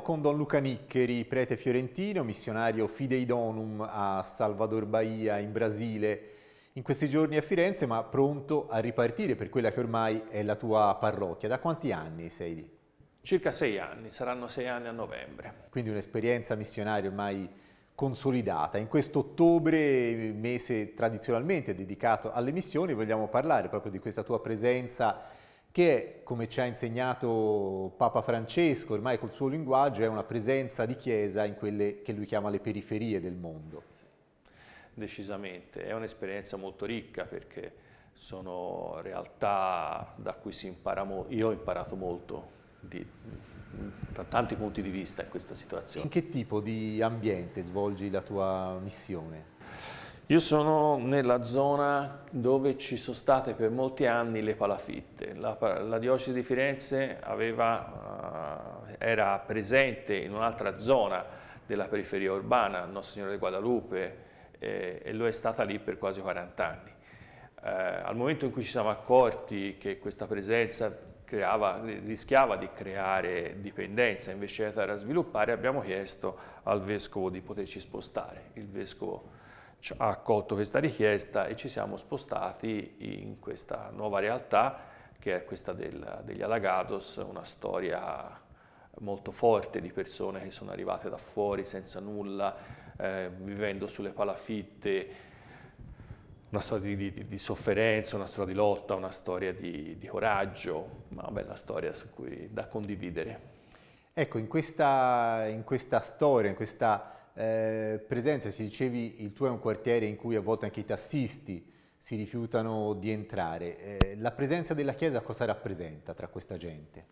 Siamo con Don Luca Niccheri, prete fiorentino, missionario Fidei Donum a Salvador Bahia in Brasile, in questi giorni a Firenze, ma pronto a ripartire per quella che ormai è la tua parrocchia. Da quanti anni sei lì? Circa sei anni, saranno sei anni a novembre. Quindi un'esperienza missionaria ormai consolidata. In questo ottobre, mese tradizionalmente dedicato alle missioni, vogliamo parlare proprio di questa tua presenza che, è, come ci ha insegnato Papa Francesco, ormai col suo linguaggio, è una presenza di Chiesa in quelle che lui chiama le periferie del mondo. Decisamente, è un'esperienza molto ricca perché sono realtà da cui si impara molto. Io ho imparato molto di, da tanti punti di vista in questa situazione. In che tipo di ambiente svolgi la tua missione? Io sono nella zona dove ci sono state per molti anni le palafitte. La, la diocesi di Firenze aveva, uh, era presente in un'altra zona della periferia urbana, Nostra Signora di Guadalupe, eh, e lo è stata lì per quasi 40 anni. Eh, al momento in cui ci siamo accorti che questa presenza creava, rischiava di creare dipendenza invece di sviluppare, abbiamo chiesto al vescovo di poterci spostare. Il vescovo ha accolto questa richiesta e ci siamo spostati in questa nuova realtà che è questa del, degli Alagados, una storia molto forte di persone che sono arrivate da fuori senza nulla, eh, vivendo sulle palafitte, una storia di, di, di, sofferenza, una storia di lotta, una storia di, di coraggio, una bella storia su cui da condividere. Ecco, in questa, in questa storia, in questa eh, presenza, ci dicevi, il tuo è un quartiere in cui a volte anche i tassisti si rifiutano di entrare. Eh, la presenza della Chiesa cosa rappresenta tra questa gente?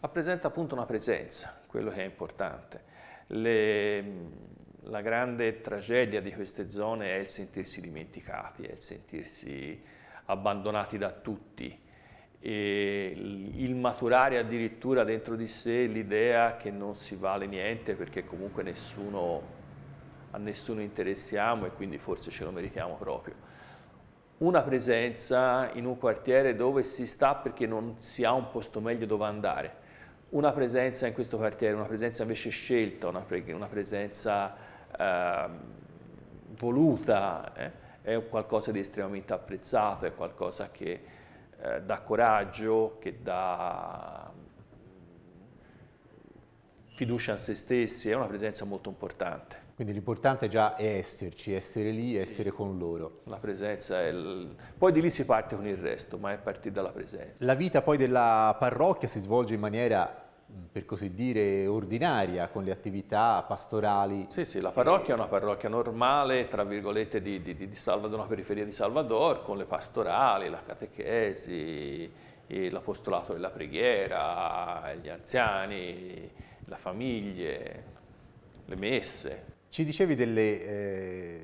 Rappresenta appunto una presenza, quello che è importante. Le, la grande tragedia di queste zone è il sentirsi dimenticati, è il sentirsi abbandonati da tutti e il maturare addirittura dentro di sé l'idea che non si vale niente perché comunque nessuno a nessuno interessiamo e quindi forse ce lo meritiamo proprio. Una presenza in un quartiere dove si sta perché non si ha un posto meglio dove andare. Una presenza in questo quartiere, una presenza invece scelta, una, pre una presenza eh, voluta, eh, è qualcosa di estremamente apprezzato, è qualcosa che eh, dà coraggio, che dà mm, fiducia a se stessi, è una presenza molto importante. Quindi l'importante già è esserci, essere lì, sì. essere con loro. La presenza, è il... poi di lì si parte con il resto, ma è partire dalla presenza. La vita poi della parrocchia si svolge in maniera per così dire, ordinaria con le attività pastorali. Sì, sì, la parrocchia è una parrocchia normale, tra virgolette, di, di, di Salvador, una periferia di Salvador, con le pastorali, la catechesi, l'apostolato della preghiera, gli anziani, le famiglie, le messe. Ci dicevi delle eh,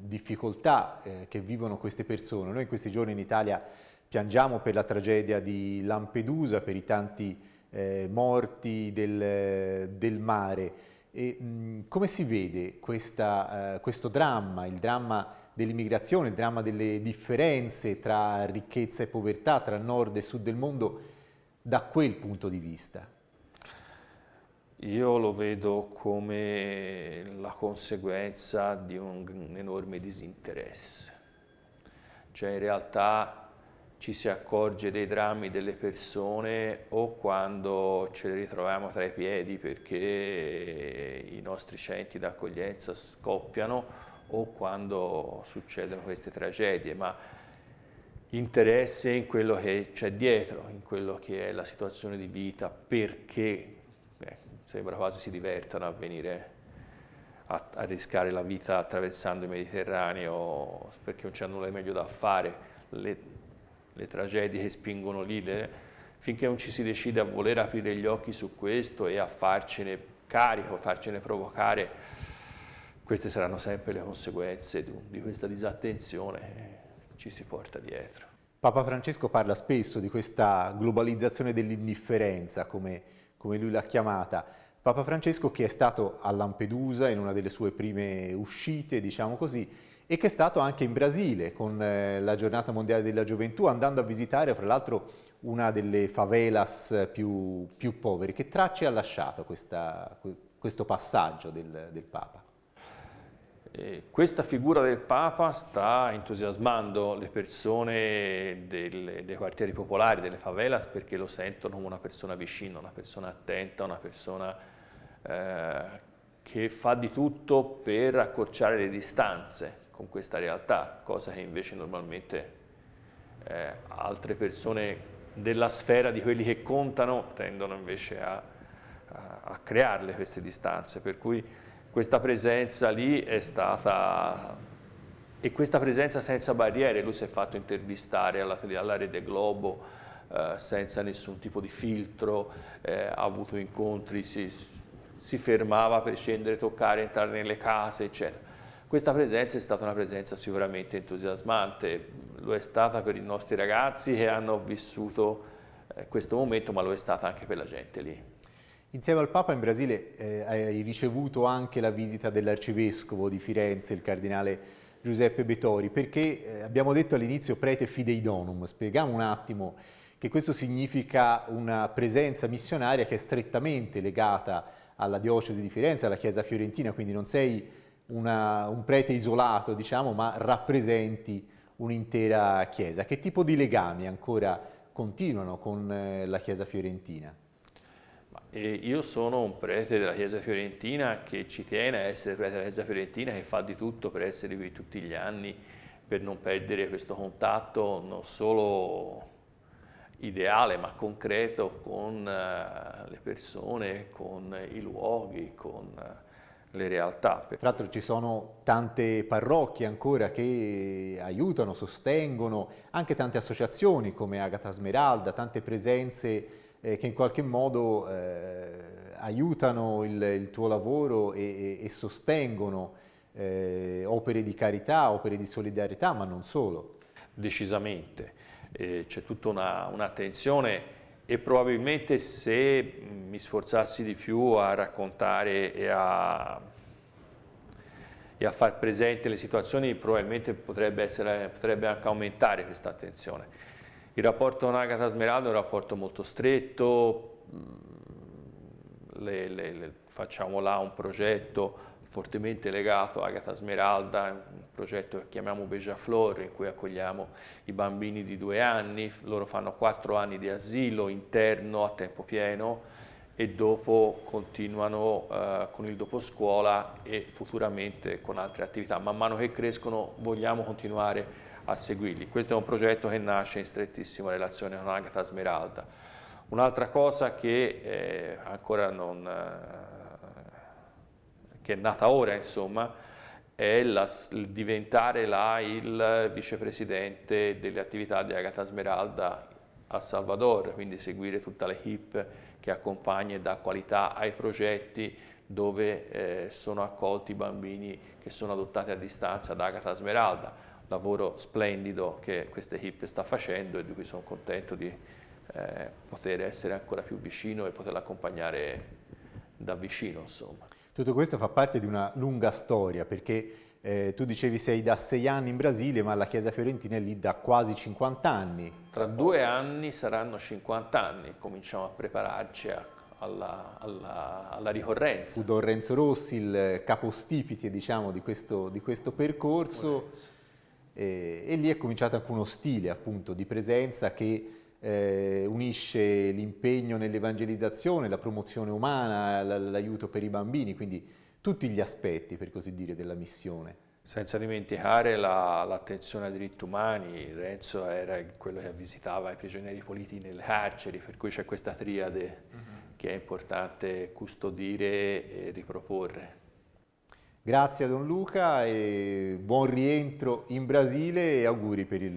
difficoltà eh, che vivono queste persone. Noi in questi giorni in Italia piangiamo per la tragedia di Lampedusa, per i tanti eh, morti del, del mare. E, mh, mm, come si vede questa, eh, questo dramma, il dramma dell'immigrazione, il dramma delle differenze tra ricchezza e povertà, tra nord e sud del mondo, da quel punto di vista? Io lo vedo come la conseguenza di un enorme disinteresse. Cioè in realtà ci si accorge dei drammi delle persone o quando ce li ritroviamo tra i piedi perché i nostri centri d'accoglienza scoppiano o quando succedono queste tragedie, ma interesse in quello che c'è dietro, in quello che è la situazione di vita, perché sembra quasi si divertano a venire a, a rischiare la vita attraversando il Mediterraneo perché non c'è nulla di meglio da fare. Le, le tragedie che spingono lì, le, finché non ci si decide a voler aprire gli occhi su questo e a farcene carico, farcene provocare, queste saranno sempre le conseguenze di, di questa disattenzione che ci si porta dietro. Papa Francesco parla spesso di questa globalizzazione dell'indifferenza come come lui l'ha chiamata. Papa Francesco che è stato a Lampedusa in una delle sue prime uscite, diciamo così, e che è stato anche in Brasile con eh, la giornata mondiale della gioventù, andando a visitare fra l'altro una delle favelas più, più povere. Che tracce ha lasciato questa, questo passaggio del, del Papa? Eh, questa figura del Papa sta entusiasmando le persone del, dei quartieri popolari, delle favelas, perché lo sentono come una persona vicina, una persona attenta, una persona eh, che fa di tutto per accorciare le distanze con questa realtà, cosa che invece normalmente eh, altre persone della sfera di quelli che contano tendono invece a, a, a crearle queste distanze. Per cui questa presenza lì è stata e questa presenza senza barriere, lui si è fatto intervistare alla, alla Rede Globo eh, senza nessun tipo di filtro, eh, ha avuto incontri, si, si, fermava per scendere, toccare, entrare nelle case, eccetera. Questa presenza è stata una presenza sicuramente entusiasmante, lo è stata per i nostri ragazzi che hanno vissuto eh, questo momento, ma lo è stata anche per la gente lì. Insieme al Papa in Brasile eh, hai ricevuto anche la visita dell'arcivescovo di Firenze, il cardinale Giuseppe Betori, perché eh, abbiamo detto all'inizio prete fidei donum, spieghiamo un attimo che questo significa una presenza missionaria che è strettamente legata alla diocesi di Firenze, alla chiesa fiorentina, quindi non sei una, un prete isolato, diciamo, ma rappresenti un'intera chiesa. Che tipo di legami ancora continuano con eh, la chiesa fiorentina? E io sono un prete della Chiesa Fiorentina che ci tiene a essere prete della Chiesa Fiorentina, che fa di tutto per essere qui tutti gli anni, per non perdere questo contatto non solo ideale ma concreto con eh, le persone, con i luoghi, con eh, le realtà. Tra l'altro ci sono tante parrocchie ancora che aiutano, sostengono, anche tante associazioni come Agata Smeralda, tante presenze eh, che in qualche modo eh, aiutano il, il, tuo lavoro e, e, e sostengono eh, opere di carità, opere di solidarietà, ma non solo. Decisamente, c'è tutta un'attenzione una e probabilmente se mi sforzassi di più a raccontare e a, e a far presente le situazioni probabilmente potrebbe, essere, potrebbe anche aumentare questa attenzione. Il rapporto con Agatha Smeraldo è un rapporto molto stretto, mm, le, le, le, facciamo là un progetto fortemente legato a Agatha Smeralda, un progetto che chiamiamo Beja Flor, in cui accogliamo i bambini di due anni, loro fanno quattro anni di asilo interno a tempo pieno e dopo continuano eh, con il dopo scuola e futuramente con altre attività. Man mano che crescono vogliamo continuare a seguirli. Questo è un progetto che nasce in strettissima relazione con Agatha Smeralda. Un'altra cosa che eh, ancora non... Eh, che è nata ora, insomma, è la, diventare là il vicepresidente delle attività di Agatha Smeralda a Salvador, quindi seguire tutta l'equipe che accompagna e dà qualità ai progetti dove eh, sono accolti i bambini che sono adottati a distanza da Agatha Smeralda lavoro splendido che questa hip sta facendo e di cui sono contento di eh, poter essere ancora più vicino e poterla accompagnare da vicino. Insomma. Tutto questo fa parte di una lunga storia perché eh, tu dicevi sei da sei anni in Brasile, ma la Chiesa Fiorentina è lì da quasi 50 anni. Tra due anni saranno 50 anni, cominciamo a prepararci a, alla, alla, alla, ricorrenza. Udo Renzo Rossi il capostipite diciamo, di, questo, di questo percorso. Lorenzo eh, e lì è cominciato anche uno stile appunto di presenza che eh, unisce l'impegno nell'evangelizzazione, la promozione umana, l'aiuto per i bambini, quindi tutti gli aspetti per così dire della missione. Senza dimenticare l'attenzione ai diritti umani, Renzo era quello che visitava i prigionieri politici nelle carceri, per cui c'è questa triade mm -hmm. che è importante custodire e riproporre. Grazie a Don Luca e buon rientro in Brasile e auguri per il,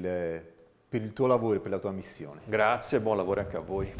per il tuo lavoro e per la tua missione. Grazie e buon lavoro anche a voi.